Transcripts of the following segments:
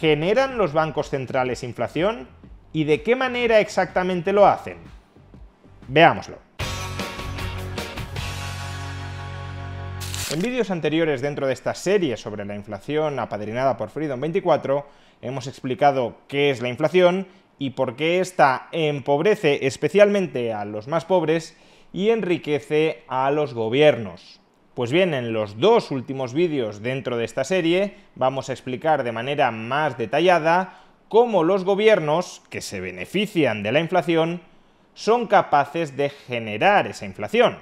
¿Generan los bancos centrales inflación? ¿Y de qué manera exactamente lo hacen? Veámoslo. En vídeos anteriores dentro de esta serie sobre la inflación apadrinada por Freedom 24, hemos explicado qué es la inflación y por qué ésta empobrece especialmente a los más pobres y enriquece a los gobiernos. Pues bien, en los dos últimos vídeos dentro de esta serie vamos a explicar de manera más detallada cómo los gobiernos que se benefician de la inflación son capaces de generar esa inflación.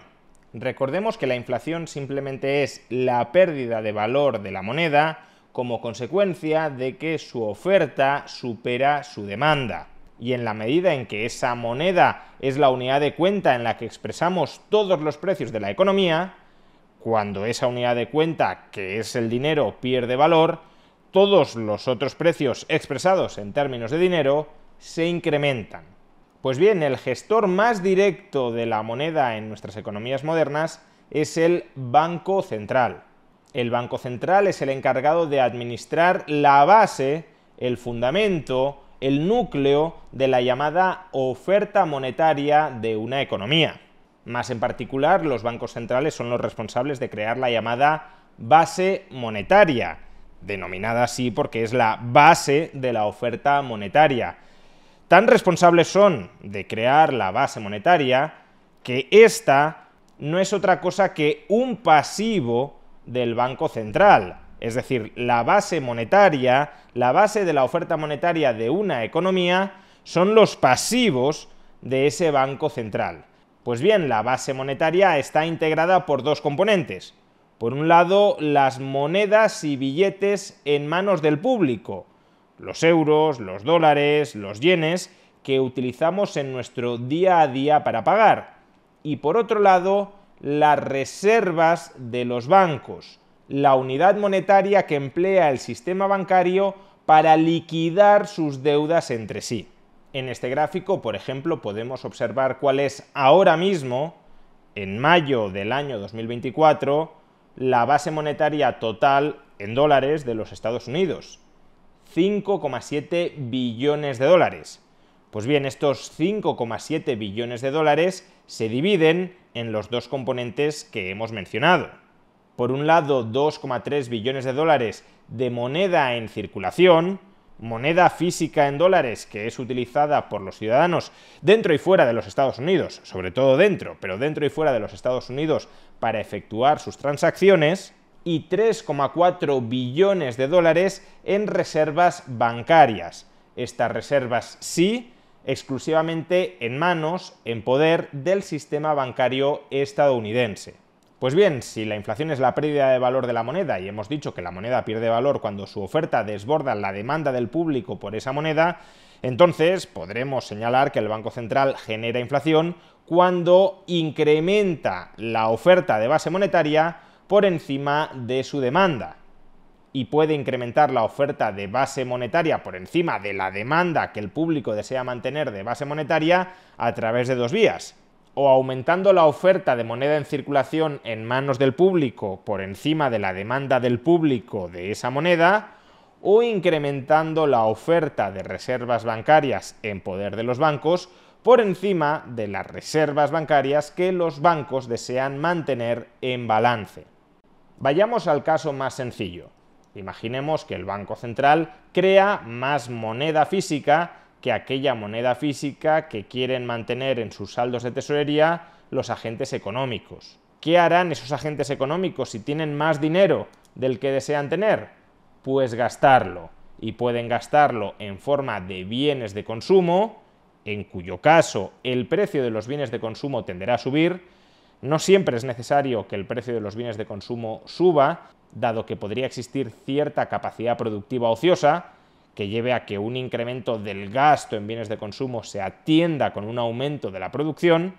Recordemos que la inflación simplemente es la pérdida de valor de la moneda como consecuencia de que su oferta supera su demanda. Y en la medida en que esa moneda es la unidad de cuenta en la que expresamos todos los precios de la economía, cuando esa unidad de cuenta, que es el dinero, pierde valor, todos los otros precios expresados en términos de dinero se incrementan. Pues bien, el gestor más directo de la moneda en nuestras economías modernas es el Banco Central. El Banco Central es el encargado de administrar la base, el fundamento, el núcleo de la llamada oferta monetaria de una economía. Más en particular, los bancos centrales son los responsables de crear la llamada base monetaria, denominada así porque es la base de la oferta monetaria. Tan responsables son de crear la base monetaria que esta no es otra cosa que un pasivo del Banco Central. Es decir, la base monetaria, la base de la oferta monetaria de una economía son los pasivos de ese Banco Central. Pues bien, la base monetaria está integrada por dos componentes. Por un lado, las monedas y billetes en manos del público, los euros, los dólares, los yenes, que utilizamos en nuestro día a día para pagar. Y por otro lado, las reservas de los bancos, la unidad monetaria que emplea el sistema bancario para liquidar sus deudas entre sí. En este gráfico, por ejemplo, podemos observar cuál es ahora mismo, en mayo del año 2024, la base monetaria total en dólares de los Estados Unidos. 5,7 billones de dólares. Pues bien, estos 5,7 billones de dólares se dividen en los dos componentes que hemos mencionado. Por un lado, 2,3 billones de dólares de moneda en circulación, moneda física en dólares que es utilizada por los ciudadanos dentro y fuera de los Estados Unidos, sobre todo dentro, pero dentro y fuera de los Estados Unidos para efectuar sus transacciones, y 3,4 billones de dólares en reservas bancarias. Estas reservas sí, exclusivamente en manos, en poder del sistema bancario estadounidense. Pues bien, si la inflación es la pérdida de valor de la moneda y hemos dicho que la moneda pierde valor cuando su oferta desborda la demanda del público por esa moneda, entonces podremos señalar que el Banco Central genera inflación cuando incrementa la oferta de base monetaria por encima de su demanda. Y puede incrementar la oferta de base monetaria por encima de la demanda que el público desea mantener de base monetaria a través de dos vías o aumentando la oferta de moneda en circulación en manos del público por encima de la demanda del público de esa moneda, o incrementando la oferta de reservas bancarias en poder de los bancos por encima de las reservas bancarias que los bancos desean mantener en balance. Vayamos al caso más sencillo. Imaginemos que el Banco Central crea más moneda física que aquella moneda física que quieren mantener en sus saldos de tesorería los agentes económicos. ¿Qué harán esos agentes económicos si tienen más dinero del que desean tener? Pues gastarlo. Y pueden gastarlo en forma de bienes de consumo, en cuyo caso el precio de los bienes de consumo tenderá a subir. No siempre es necesario que el precio de los bienes de consumo suba, dado que podría existir cierta capacidad productiva ociosa, que lleve a que un incremento del gasto en bienes de consumo se atienda con un aumento de la producción,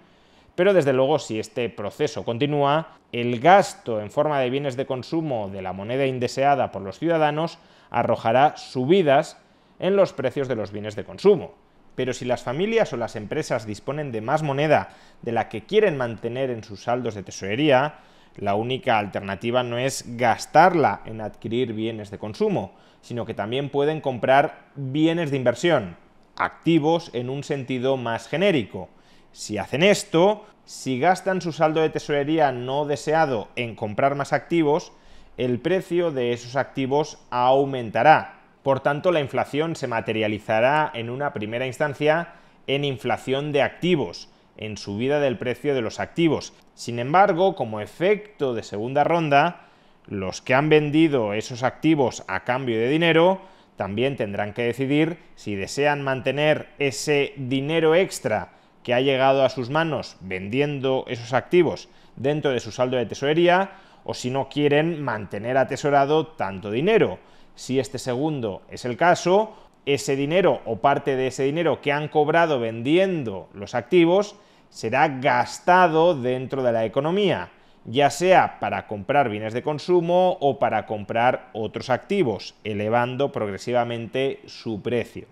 pero desde luego si este proceso continúa, el gasto en forma de bienes de consumo de la moneda indeseada por los ciudadanos arrojará subidas en los precios de los bienes de consumo. Pero si las familias o las empresas disponen de más moneda de la que quieren mantener en sus saldos de tesorería, la única alternativa no es gastarla en adquirir bienes de consumo, sino que también pueden comprar bienes de inversión, activos en un sentido más genérico. Si hacen esto, si gastan su saldo de tesorería no deseado en comprar más activos, el precio de esos activos aumentará. Por tanto, la inflación se materializará en una primera instancia en inflación de activos, en subida del precio de los activos. Sin embargo, como efecto de segunda ronda, los que han vendido esos activos a cambio de dinero también tendrán que decidir si desean mantener ese dinero extra que ha llegado a sus manos vendiendo esos activos dentro de su saldo de tesorería o si no quieren mantener atesorado tanto dinero. Si este segundo es el caso, ese dinero o parte de ese dinero que han cobrado vendiendo los activos será gastado dentro de la economía, ya sea para comprar bienes de consumo o para comprar otros activos, elevando progresivamente su precio.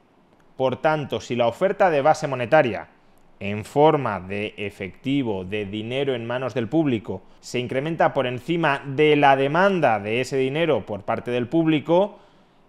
Por tanto, si la oferta de base monetaria en forma de efectivo, de dinero en manos del público, se incrementa por encima de la demanda de ese dinero por parte del público,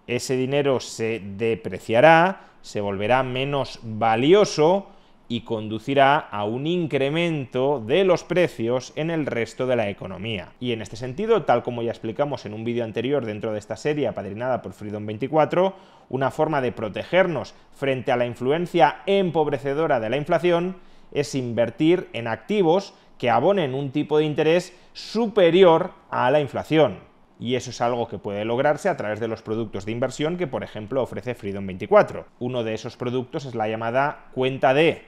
ese dinero se depreciará, se volverá menos valioso y conducirá a un incremento de los precios en el resto de la economía. Y en este sentido, tal como ya explicamos en un vídeo anterior dentro de esta serie apadrinada por Freedom 24, una forma de protegernos frente a la influencia empobrecedora de la inflación es invertir en activos que abonen un tipo de interés superior a la inflación. Y eso es algo que puede lograrse a través de los productos de inversión que, por ejemplo, ofrece Freedom 24. Uno de esos productos es la llamada cuenta D,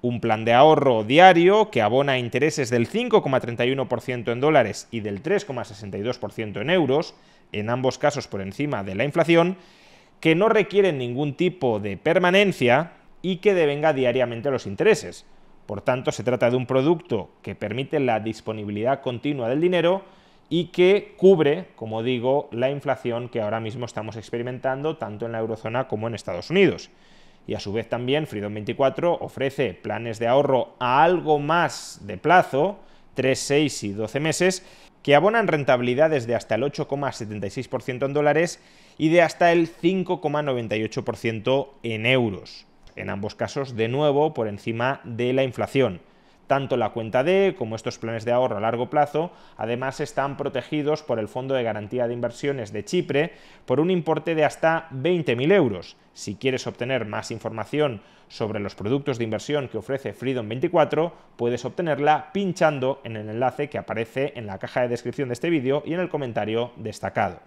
un plan de ahorro diario que abona intereses del 5,31% en dólares y del 3,62% en euros, en ambos casos por encima de la inflación, que no requieren ningún tipo de permanencia y que devenga diariamente los intereses. Por tanto, se trata de un producto que permite la disponibilidad continua del dinero y que cubre, como digo, la inflación que ahora mismo estamos experimentando tanto en la eurozona como en Estados Unidos. Y a su vez también Freedom 24 ofrece planes de ahorro a algo más de plazo, 3, 6 y 12 meses, que abonan rentabilidades de hasta el 8,76% en dólares y de hasta el 5,98% en euros. En ambos casos, de nuevo, por encima de la inflación. Tanto la cuenta D como estos planes de ahorro a largo plazo, además, están protegidos por el Fondo de Garantía de Inversiones de Chipre por un importe de hasta 20.000 euros. Si quieres obtener más información sobre los productos de inversión que ofrece Freedom 24, puedes obtenerla pinchando en el enlace que aparece en la caja de descripción de este vídeo y en el comentario destacado.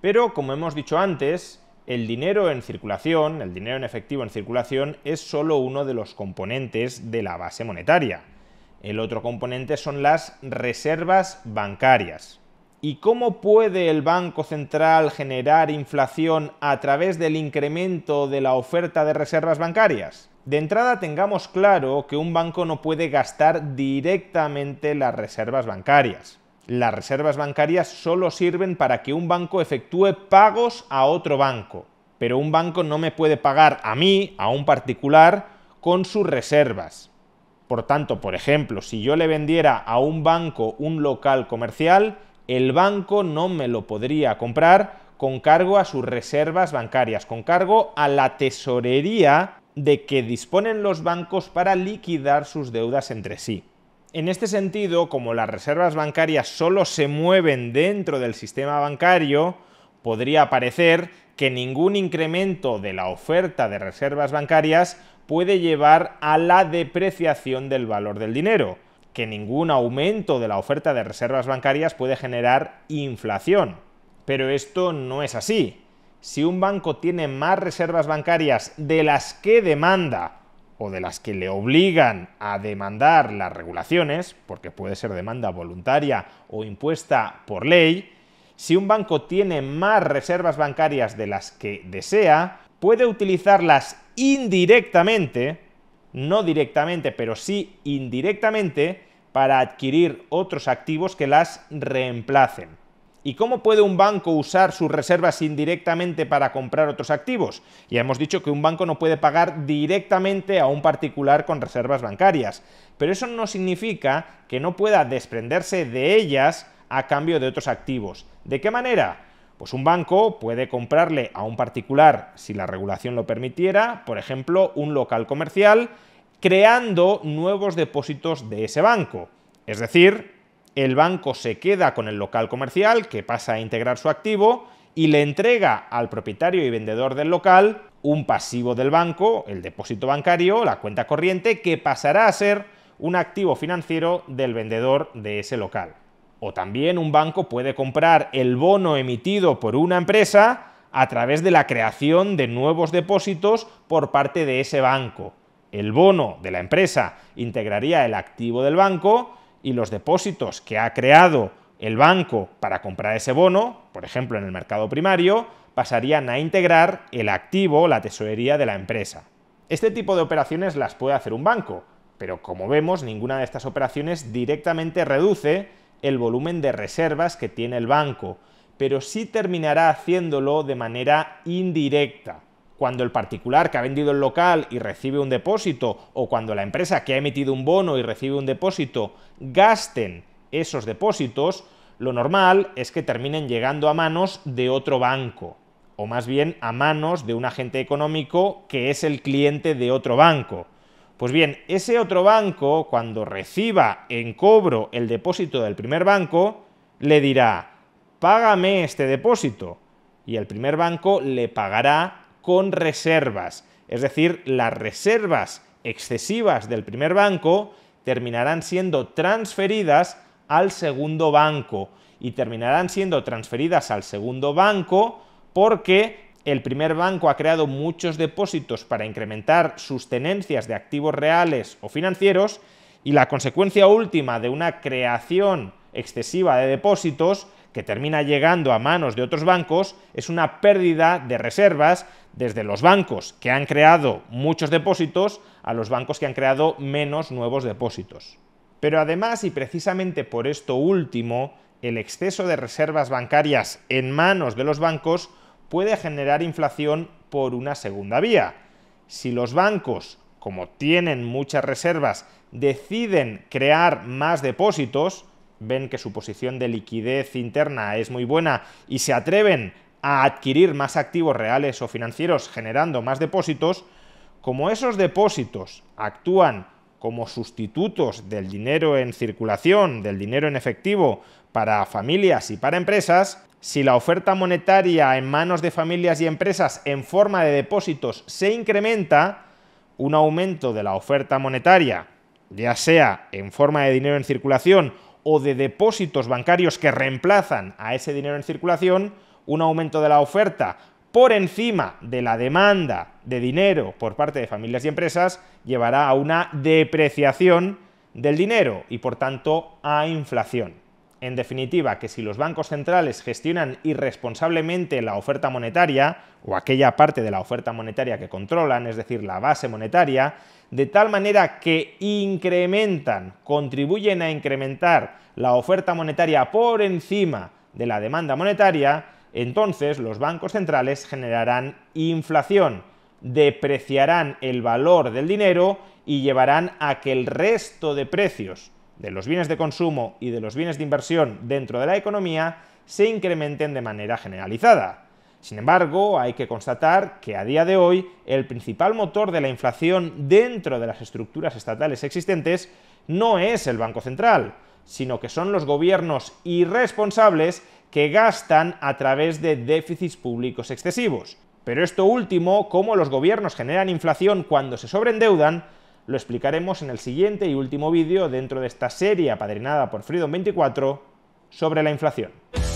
Pero, como hemos dicho antes, el dinero en circulación, el dinero en efectivo en circulación, es solo uno de los componentes de la base monetaria. El otro componente son las reservas bancarias. ¿Y cómo puede el Banco Central generar inflación a través del incremento de la oferta de reservas bancarias? De entrada tengamos claro que un banco no puede gastar directamente las reservas bancarias las reservas bancarias solo sirven para que un banco efectúe pagos a otro banco, pero un banco no me puede pagar a mí, a un particular, con sus reservas. Por tanto, por ejemplo, si yo le vendiera a un banco un local comercial, el banco no me lo podría comprar con cargo a sus reservas bancarias, con cargo a la tesorería de que disponen los bancos para liquidar sus deudas entre sí. En este sentido, como las reservas bancarias solo se mueven dentro del sistema bancario, podría parecer que ningún incremento de la oferta de reservas bancarias puede llevar a la depreciación del valor del dinero, que ningún aumento de la oferta de reservas bancarias puede generar inflación. Pero esto no es así. Si un banco tiene más reservas bancarias de las que demanda o de las que le obligan a demandar las regulaciones, porque puede ser demanda voluntaria o impuesta por ley, si un banco tiene más reservas bancarias de las que desea, puede utilizarlas indirectamente, no directamente, pero sí indirectamente, para adquirir otros activos que las reemplacen. ¿Y cómo puede un banco usar sus reservas indirectamente para comprar otros activos? Ya hemos dicho que un banco no puede pagar directamente a un particular con reservas bancarias, pero eso no significa que no pueda desprenderse de ellas a cambio de otros activos. ¿De qué manera? Pues un banco puede comprarle a un particular, si la regulación lo permitiera, por ejemplo, un local comercial, creando nuevos depósitos de ese banco. Es decir, el banco se queda con el local comercial, que pasa a integrar su activo, y le entrega al propietario y vendedor del local un pasivo del banco, el depósito bancario, la cuenta corriente, que pasará a ser un activo financiero del vendedor de ese local. O también un banco puede comprar el bono emitido por una empresa a través de la creación de nuevos depósitos por parte de ese banco. El bono de la empresa integraría el activo del banco y los depósitos que ha creado el banco para comprar ese bono, por ejemplo en el mercado primario, pasarían a integrar el activo, la tesorería de la empresa. Este tipo de operaciones las puede hacer un banco, pero como vemos ninguna de estas operaciones directamente reduce el volumen de reservas que tiene el banco, pero sí terminará haciéndolo de manera indirecta cuando el particular que ha vendido el local y recibe un depósito, o cuando la empresa que ha emitido un bono y recibe un depósito, gasten esos depósitos, lo normal es que terminen llegando a manos de otro banco, o más bien a manos de un agente económico que es el cliente de otro banco. Pues bien, ese otro banco, cuando reciba en cobro el depósito del primer banco, le dirá, págame este depósito. Y el primer banco le pagará con reservas. Es decir, las reservas excesivas del primer banco terminarán siendo transferidas al segundo banco y terminarán siendo transferidas al segundo banco porque el primer banco ha creado muchos depósitos para incrementar sus tenencias de activos reales o financieros y la consecuencia última de una creación excesiva de depósitos que termina llegando a manos de otros bancos es una pérdida de reservas desde los bancos que han creado muchos depósitos a los bancos que han creado menos nuevos depósitos. Pero además, y precisamente por esto último, el exceso de reservas bancarias en manos de los bancos puede generar inflación por una segunda vía. Si los bancos, como tienen muchas reservas, deciden crear más depósitos, ven que su posición de liquidez interna es muy buena y se atreven a adquirir más activos reales o financieros generando más depósitos, como esos depósitos actúan como sustitutos del dinero en circulación, del dinero en efectivo para familias y para empresas, si la oferta monetaria en manos de familias y empresas en forma de depósitos se incrementa, un aumento de la oferta monetaria, ya sea en forma de dinero en circulación o de depósitos bancarios que reemplazan a ese dinero en circulación, un aumento de la oferta por encima de la demanda de dinero por parte de familias y empresas llevará a una depreciación del dinero y por tanto a inflación. En definitiva, que si los bancos centrales gestionan irresponsablemente la oferta monetaria, o aquella parte de la oferta monetaria que controlan, es decir, la base monetaria, de tal manera que incrementan, contribuyen a incrementar la oferta monetaria por encima de la demanda monetaria, entonces los bancos centrales generarán inflación, depreciarán el valor del dinero y llevarán a que el resto de precios de los bienes de consumo y de los bienes de inversión dentro de la economía se incrementen de manera generalizada. Sin embargo, hay que constatar que a día de hoy el principal motor de la inflación dentro de las estructuras estatales existentes no es el Banco Central, sino que son los gobiernos irresponsables que gastan a través de déficits públicos excesivos. Pero esto último, cómo los gobiernos generan inflación cuando se sobreendeudan, lo explicaremos en el siguiente y último vídeo dentro de esta serie apadrinada por Freedom 24 sobre la inflación.